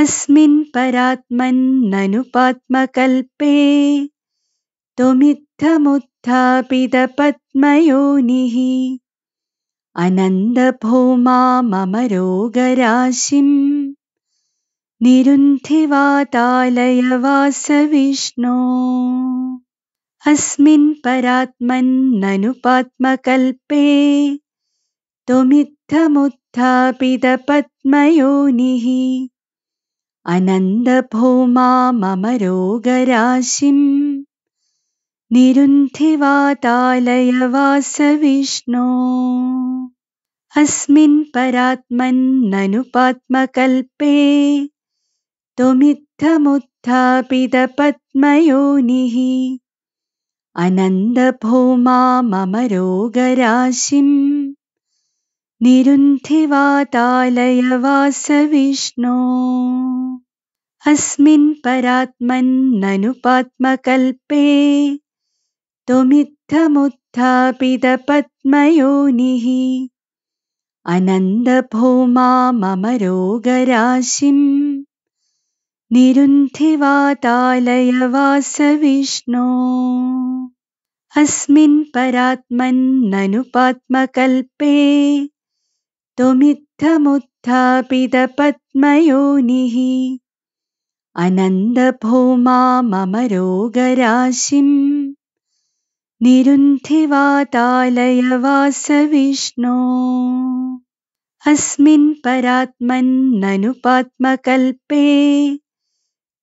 अस्मिन् परात्मन्ननुपात्मकल्पे त्वमित्थमुत्थापितपद्मयोनिः अनन्दभूमा मम रोगराशिं निरुन्धिवातालय वासविष्णो अस्मिन् परात्मन्ननुपात्मकल्पे त्वमित्थमुत्थापितपद्मयोनिः अनन्दभोमा ममरोगराशिम् अस्मिन् वासविष्णो अस्मिन्परात्मन्ननुपात्मकल्पे त्वमित्थमुत्थापितपद्मयोनिः अनन्दभोमा मम रोगराशिम् निरुन्धिवातालयवासविष्णो अस्मिन् परात्मन्ननुपात्मकल्पे त्वमित्थमुत्थापितपद्मयोनिः अनन्दभूमा मम रोगराशिं निरुन्धिवातालय वासविष्णो अस्मिन् परात्मन्ननुपात्मकल्पे त्वमित्थमुत्थापितपद्मयोनिः अनन्दभोमा ममरोगराशिम् निरुन्धिवातालय अस्मिन् अस्मिन्परात्मन्ननुपात्मकल्पे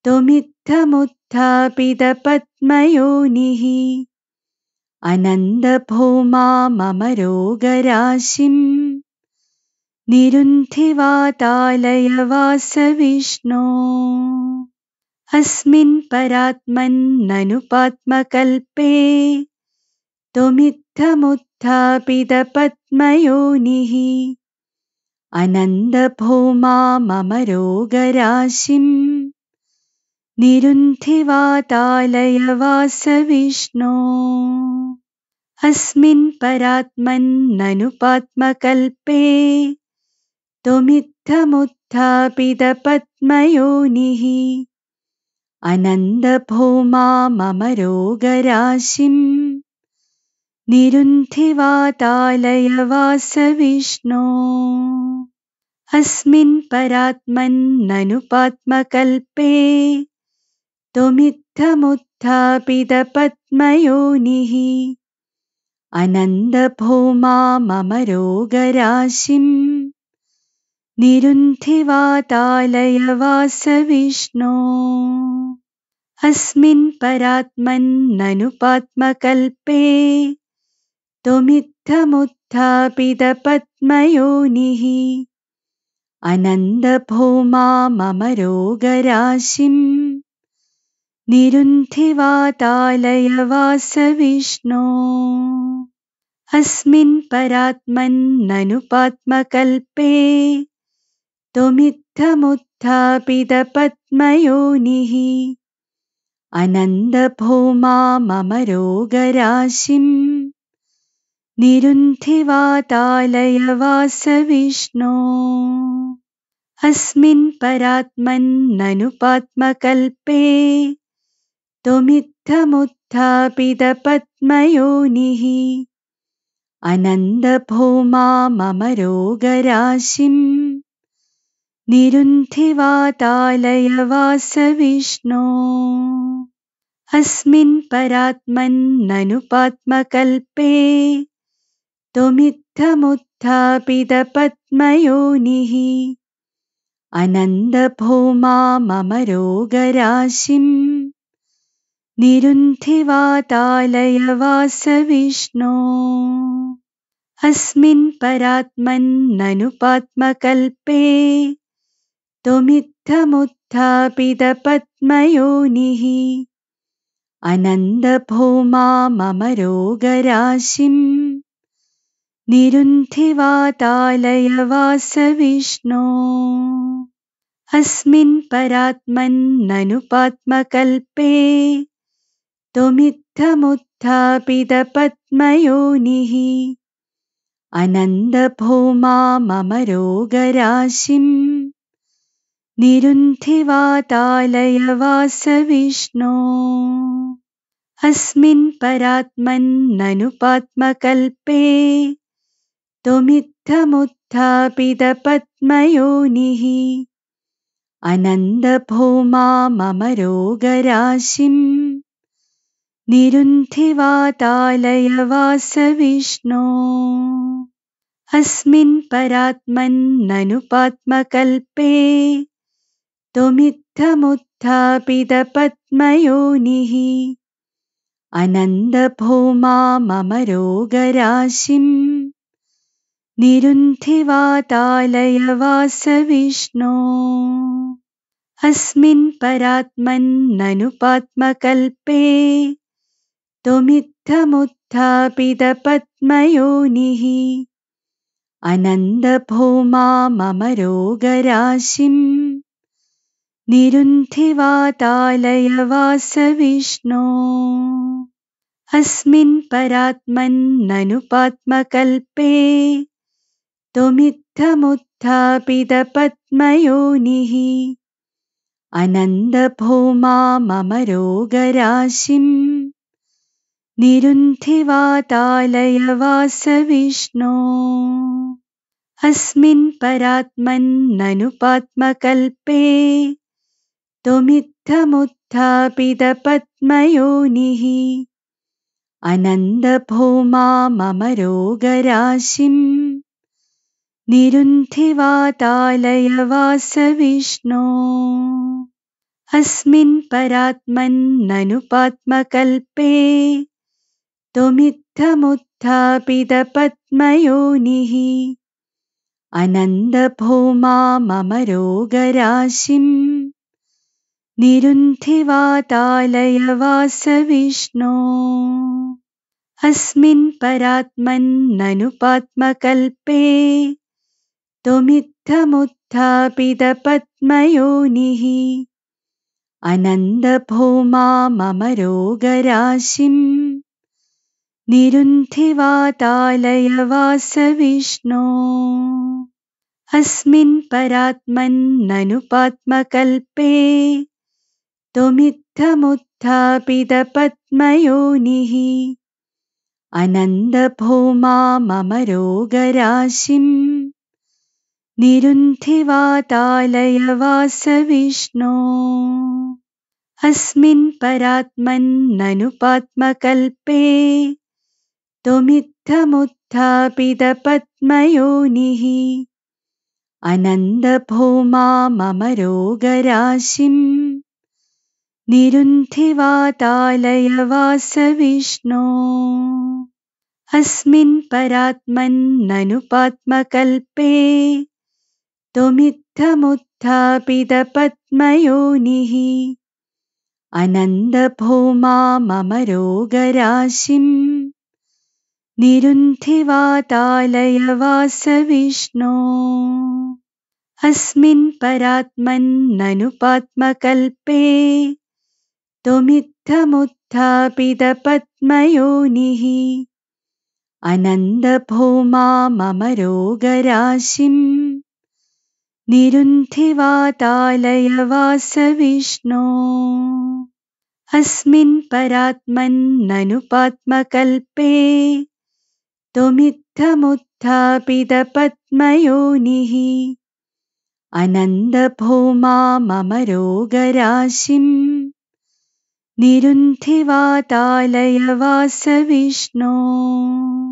त्वमित्थमुत्थापितपद्मयोनिः अनन्दभूमा मम रोगराशिम् निरुन्धिवातालयवासविष्णो अस्मिन् परात्मन्ननुपात्मकल्पे त्वमित्थमुत्थापितपद्मयोनिः अनन्दभूमा मम रोगराशिं निरुन्धिवातालय वासविष्णो अस्मिन् परात्मन्ननुपात्मकल्पे त्वमित्थमुत्थापितपद्मयोनिः अनन्दभोमा ममरोगराशिम् अस्मिन् वासविष्णो अस्मिन्परात्मन्ननुपात्मकल्पे त्वमित्थमुत्थापितपद्मयोनिः अनन्दभोमा मम रोगराशिम् निरुन्थिवातालय वासविष्णो अस्मिन् परात्मन्ननुपात्मकल्पे त्वमित्थमुत्थापितपद्मयोनिः अनन्दभूमा मम रोगराशिम् निरुन्धिवातालय वासविष्णो अस्मिन् परात्मन्ननुपात्मकल्पे त्वमित्थमुत्थापितपद्मयोनिः अनन्दभोमा ममरोगराशिम् निरुन्धिवातालय वासविष्णो अस्मिन् परात्मन्ननुपात्मकल्पे त्वमित्थमुत्थापितपद्मयोनिः मम रोगराशिम् निरुन्धिवातालय वासविष्णो अस्मिन् परात्मन्ननुपात्मकल्पे त्वमित्थमुत्थापितपद्मयोनिः अनन्दभूमा मम रोगराशिम् निरुन्धिवातालय वासविष्णो अस्मिन् परात्मन्ननुपात्मकल्पे मित्थमुत्थापितपद्मयोनिः अनन्दभोमा ममरोगराशिम् वासविष्णो अस्मिन् परात्मन्ननुपात्मकल्पे त्वमित्थमुत्थापितपद्मयोनिः मम रोगराशिम् निरुन्धिवातालय वासविष्णो अस्मिन् परात्मन्ननुपात्मकल्पे त्वमित्थमुत्थापितपद्मयोनिः अनन्दभूमा मम रोगराशिम् निरुन्धिवातालय वासविष्णो अस्मिन् परात्मन्ननुपात्मकल्पे मित्थमुत्थापितपद्मयोनिः अनन्दभोमा ममरोगराशिम् वासविष्णो अस्मिन् परात्मन्ननुपात्मकल्पे त्वमित्थमुत्थापितपद्मयोनिः मम रोगराशिम् निरुन्धिवातालय वासविष्णो अस्मिन् परात्मन्ननुपात्मकल्पे त्वमित्थमुत्थापितपद्मयोनिः अनन्दभूमा मम रोगराशिम् निरुन्धिवातालय वासविष्णो अस्मिन् परात्मन्ननुपात्मकल्पे मित्थमुत्थापितपद्मयोनिः अनन्दभोमा ममरोगराशिम् वासविष्णो अस्मिन् परात्मन्ननुपात्मकल्पे त्वमित्थमुत्थापितपद्मयोनिः मम रोगराशिम् निरुन्थिवातालय वासविष्णो अस्मिन् परात्मन्ननुपात्मकल्पे त्वमित्थमुत्थापितपद्मयोनिः अनन्दभूमा मम रोगराशिम् निरुन्धिवातालय वासविष्णो अस्मिन् परात्मन्ननुपात्मकल्पे मित्थमुत्थापितपद्मयोनिः अनन्दभोमा ममरोगराशिम् वासविष्णो अस्मिन् परात्मन्ननुपात्मकल्पे त्वमित्थमुत्थापितपद्मयोनिः मम रोगराशिम् निरुन्थिवातालय वासविष्णो अस्मिन् परात्मन्ननुपात्मकल्पे त्वमित्थमुत्थापितपद्मयोनिः अनन्दभूमा मम रोगराशिम् निरुन्धिवातालय वासविष्णो अस्मिन् परात्मन्ननुपात्मकल्पे मित्थमुत्थापितपद्मयोनिः अनन्दभोमा ममरोगराशिम् वासविष्णो अस्मिन् परात्मन्ननुपात्मकल्पे त्वमित्थमुत्थापितपद्मयोनिः मम रोगराशिम् निरुन्धिवातालयवासविष्णो